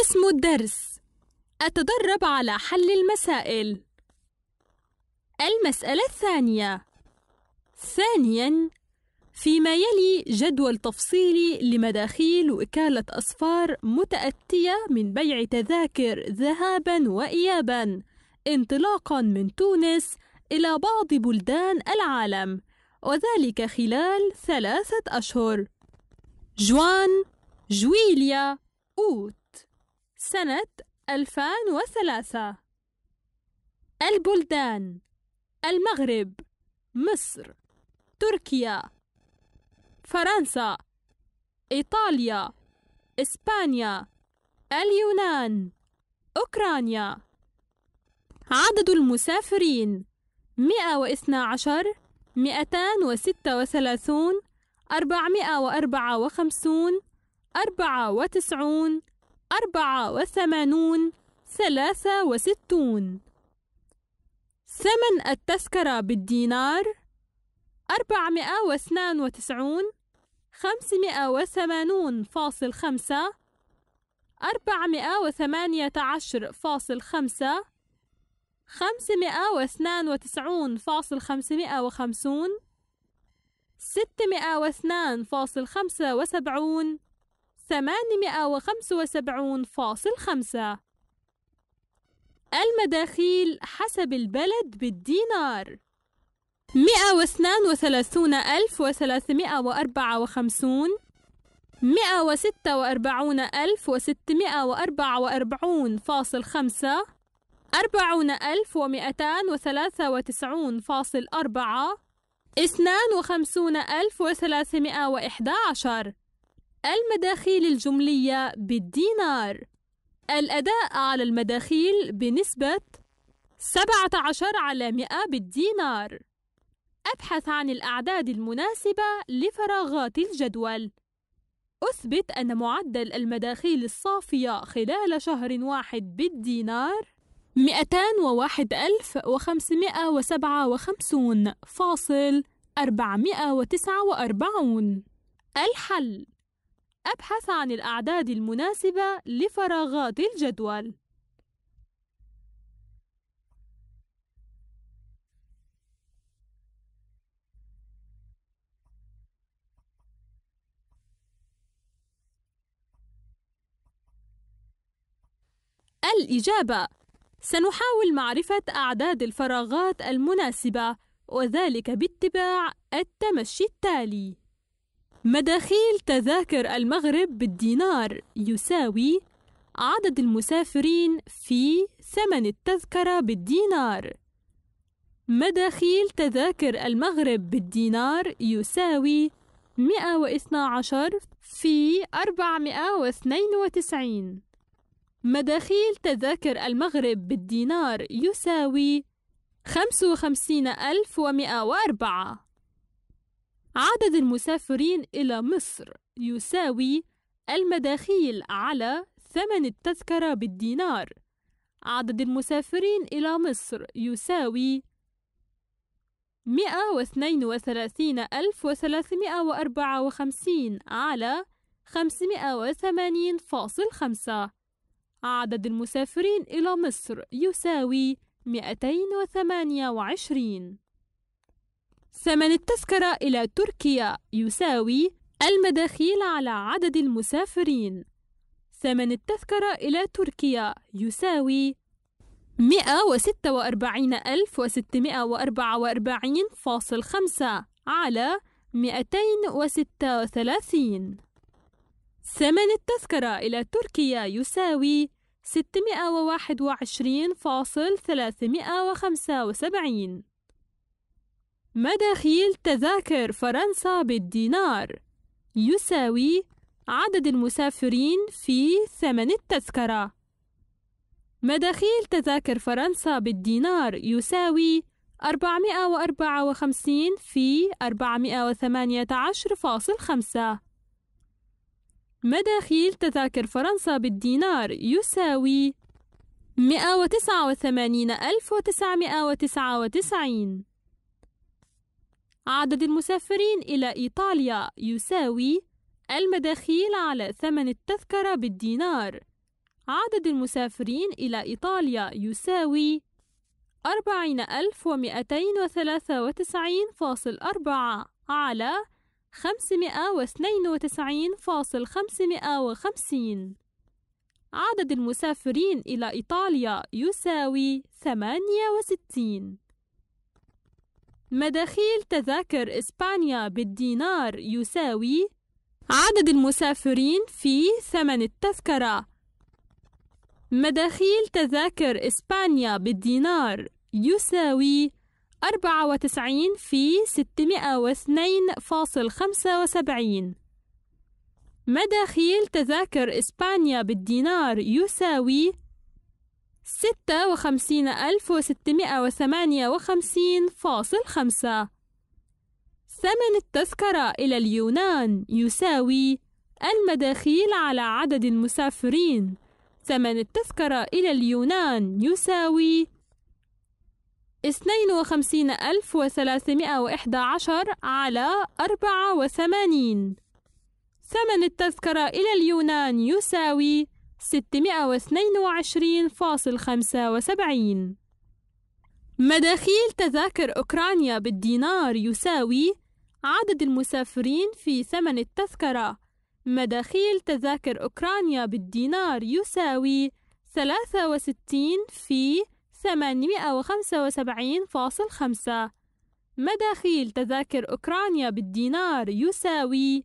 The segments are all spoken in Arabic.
اسم الدرس أتدرب على حل المسائل المسألة الثانية ثانياً فيما يلي جدول تفصيلي لمداخيل وإكالة أصفار متأتية من بيع تذاكر ذهابا وإيابا انطلاقا من تونس إلى بعض بلدان العالم وذلك خلال ثلاثة أشهر جوان جويليا أوت سنة 2003 البلدان المغرب مصر تركيا فرنسا إيطاليا إسبانيا اليونان أوكرانيا عدد المسافرين 112 236 454 94 أربعة وثمانون ثلاثة وستون ثمن التذكرة بالدينار أربعمائة واثنان وتسعون خمسمائة وثمانون فاصل خمسة أربعمائة وثمانية عشر فاصل خمسة خمسمائة واثنان وتسعون فاصل خمسمائة وخمسون ستمائة واثنان فاصل خمسة وسبعون 875.5 المداخيل حسب البلد بالدينار 132354 146644.5 40293.4 52311 المداخيل الجملية بالدينار الأداء على المداخيل بنسبة 17 على 100 بالدينار أبحث عن الأعداد المناسبة لفراغات الجدول أثبت أن معدل المداخيل الصافية خلال شهر واحد بالدينار 201557.449 الحل أبحث عن الأعداد المناسبة لفراغات الجدول. الإجابة سنحاول معرفة أعداد الفراغات المناسبة وذلك باتباع التمشي التالي مداخيل تذاكر المغرب بالدينار يساوي عدد المسافرين في ثمن التذكرة بالدينار مداخيل تذاكر المغرب بالدينار يساوي 112 في 492 مداخيل تذاكر المغرب بالدينار يساوي 55104 عدد المسافرين إلى مصر يساوي المداخيل على ثمن التذكرة بالدينار عدد المسافرين إلى مصر يساوي 132354 على 580.5 عدد المسافرين إلى مصر يساوي 228 ثمن التذكرة إلى تركيا يساوي المداخيل على عدد المسافرين ثمن التذكرة إلى تركيا يساوي 146644.5 على 236 ثمن التذكرة إلى تركيا يساوي 621.375 مداخيل تذاكر فرنسا بالدينار يساوي عدد المسافرين في ثمن التذكرة. مداخيل تذاكر فرنسا بالدينار يساوي 454 في 418.5 مداخيل تذاكر فرنسا بالدينار يساوي 189999 عدد المسافرين إلى إيطاليا يساوي المداخيل على ثمن التذكرة بالدينار عدد المسافرين إلى إيطاليا يساوي 40293.4 على 592.550 عدد المسافرين إلى إيطاليا يساوي 68 مداخيل تذاكر إسبانيا بالدينار يساوي عدد المسافرين في ثمن التذكرة مداخيل تذاكر إسبانيا بالدينار يساوي 94 في 602.75 مداخيل تذاكر إسبانيا بالدينار يساوي ستة وخمسين ألف وستمائة وثمانية وخمسين فاصل خمسة ثمن التذكرة إلى اليونان يساوي المداخيل على عدد المسافرين ثمن التذكرة إلى اليونان يساوي اثنين وخمسين ألف وثلاثمائة وإحدى عشر على أربعة وثمانين ثمن التذكرة إلى اليونان يساوي 622.75 مداخيل تذاكر أوكرانيا بالدينار يساوي عدد المسافرين في ثمن التذكرة مداخيل تذاكر أوكرانيا بالدينار يساوي 63 في 875.5 مداخيل تذاكر أوكرانيا بالدينار يساوي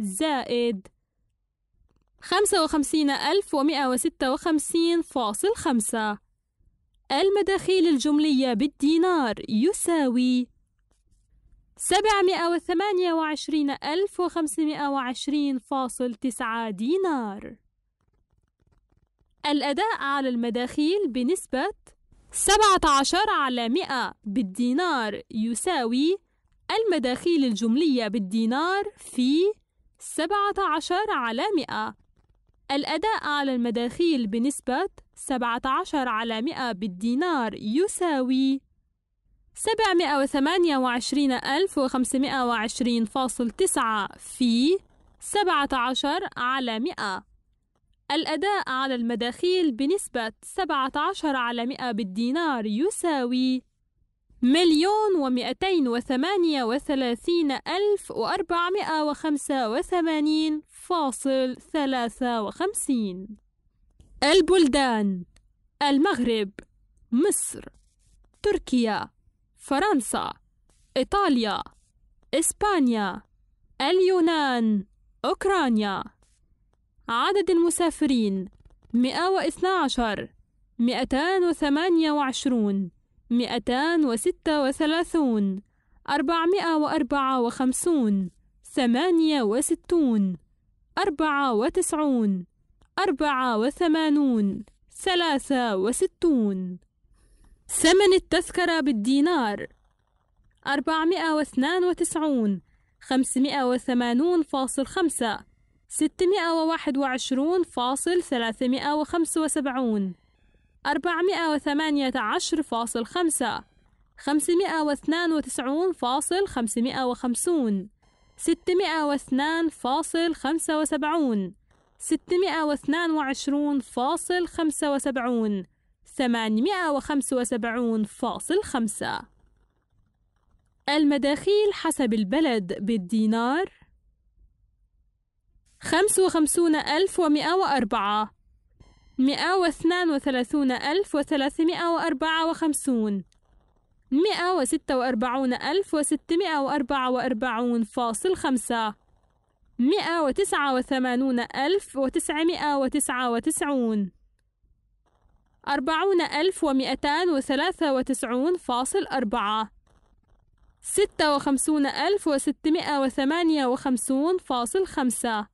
زائد خمسة وخمسين ألف ومئة وستة وخمسين فاصل خمسة المداخيل الجملية بالدينار يساوي سبعمائة وثمانية وعشرين ألف وخمسمائة وعشرين فاصل تسعة دينار الأداء على المداخيل بنسبة سبعة عشر على مئة بالدينار يساوي المداخيل الجملية بالدينار في 17 على 100 الأداء على المداخيل بنسبة 17 على 100 بالدينار يساوي 728520.9 في 17 على 100 الأداء على المداخيل بنسبة 17 على 100 بالدينار يساوي مليون ومئتين وثمانية وثلاثين ألف وأربعمائة وخمسة وثمانين فاصل ثلاثة وخمسين البلدان المغرب مصر تركيا فرنسا إيطاليا إسبانيا اليونان أوكرانيا عدد المسافرين مئة عشر مئتان وثمانية وعشرون مئتان وستة وثلاثون أربعمائة وأربعة وخمسون ثمانية وستون أربعة وتسعون أربعة وثمانون ثلاثة وستون ثمن التذكرة بالدينار أربعمائة واثنان وتسعون خمسمائة وثمانون فاصل خمسة ستمائة وواحد وعشرون فاصل ثلاثمائة وسبعون 418.5 592.550 602.75 622.75 875.5 المداخيل حسب البلد بالدينار 55104 مئة واثنان وثلاثون ألف وثلاثمائة وأربعة وخمسون مئة وستة وأربعون ألف وستمائة وأربعة وأربعون فاصل خمسة مئة وتسعة وثمانون ألف وتسعمائة وتسعة وتسعون أربعون ألف ومئتان وثلاثة وتسعون فاصل أربعة ستة وخمسون ألف وستمائة وثمانية وخمسون فاصل خمسة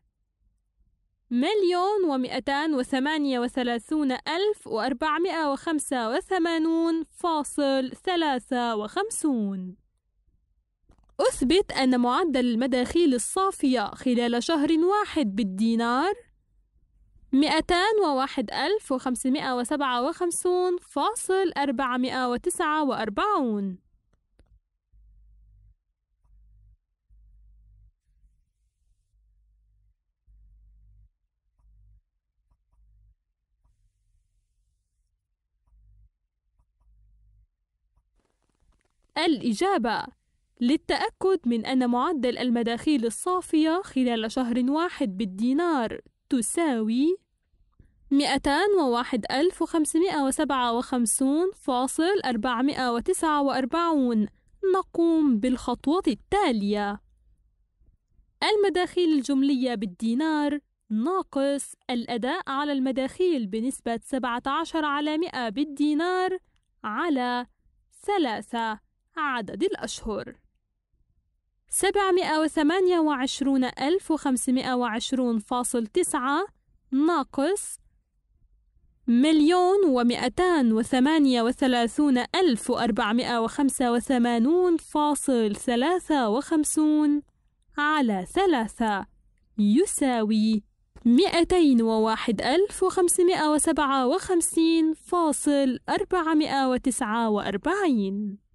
مليون ومئتان وثمانية وثلاثون ألف وأربعمائة وخمسة وثمانون فاصل ثلاثة وخمسون أثبت أن معدل المداخيل الصافية خلال شهر واحد بالدينار مئتان وواحد ألف وخمسمائة وسبعة وخمسون فاصل أربعمائة وتسعة وأربعون الإجابة للتأكد من أن معدل المداخيل الصافية خلال شهر واحد بالدينار تساوي 201557.449 نقوم بالخطوة التالية المداخيل الجملية بالدينار ناقص الأداء على المداخيل بنسبة 17 على 100 بالدينار على 3 عدد الأشهر 728520.9 ناقص مليون ومئتان وثمانية وثلاثون ألف وأربعمائة وخمسة وثمانون فاصل ثلاثة وخمسون على ثلاثة يساوي مئتين وواحد ألف وخمسمائة وسبعة وخمسين فاصل أربعمائة وتسعة وأربعين